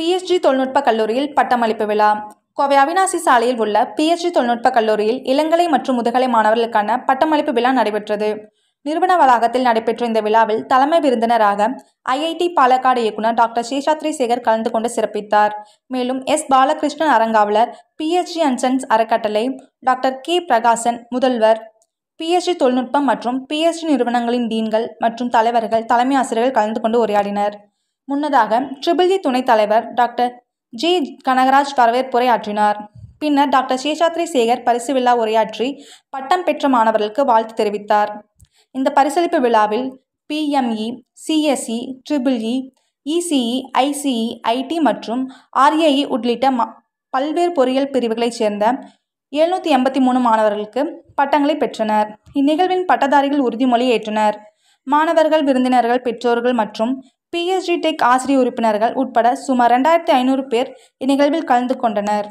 PSG தொழில்நுட்ப கல்லூரியில் பட்டமளிப்பு விழா கோவை அவினாசி சாலையில் உள்ள பிஎஸ்ஜி தொழில்நுட்ப கல்லூரியில் இளங்கலை மற்றும் முதுகலை மாணவர்களுக்கான பட்டமளிப்பு விழா நடைபெற்றது நிறுவன வளாகத்தில் நடைபெற்ற இந்த விழாவில் தலைமை விருந்தினராக ஐஐடி பாலக்காடு இயக்குனர் டாக்டர் சேஷாத்ரி சேகர் கலந்து கொண்டு சிறப்பித்தார் மேலும் எஸ் பாலகிருஷ்ணன் அரங்காவலர் பிஎஸ்ஜி அன்சன்ஸ் அறக்கட்டளை டாக்டர் கே பிரகாசன் முதல்வர் பிஎஸ்ஜி தொழில்நுட்பம் மற்றும் பிஎஸ்ஜி நிறுவனங்களின் டீன்கள் மற்றும் தலைவர்கள் தலைமை ஆசிரியர்கள் கலந்து கொண்டு உரையாடினர் முன்னதாக ட்ரிபிள்ஜி துணைத் தலைவர் டாக்டர் ஜி கனகராஜ் வரவேற்புரையாற்றினார் பின்னர் டாக்டர் சேஷாத்ரி சேகர் பரிசு விழா உரையாற்றி பட்டம் பெற்ற மாணவர்களுக்கு வாழ்த்து தெரிவித்தார் இந்த பரிசளிப்பு விழாவில் BME CSE triple E ECE ICE IT மற்றும் ஆர்ஏஇ உள்ளிட்ட பல்வேறு பொறியியல் பிரிவுகளைச் சேர்ந்த எழுநூற்றி எண்பத்தி மூணு மாணவர்களுக்கு பட்டங்களை பெற்றனர் இந்நிகழ்வின் பட்டதாரிகள் உறுதிமொழி ஏற்றனர் மாணவர்கள் விருந்தினர்கள் பெற்றோர்கள் மற்றும் பிஎஸ்டி டெக் ஆசிரிய உறுப்பினர்கள் உட்பட சுமார் ரெண்டாயிரத்தி ஐநூறு பேர் இந்நிகழ்வில் கலந்து கொண்டனர்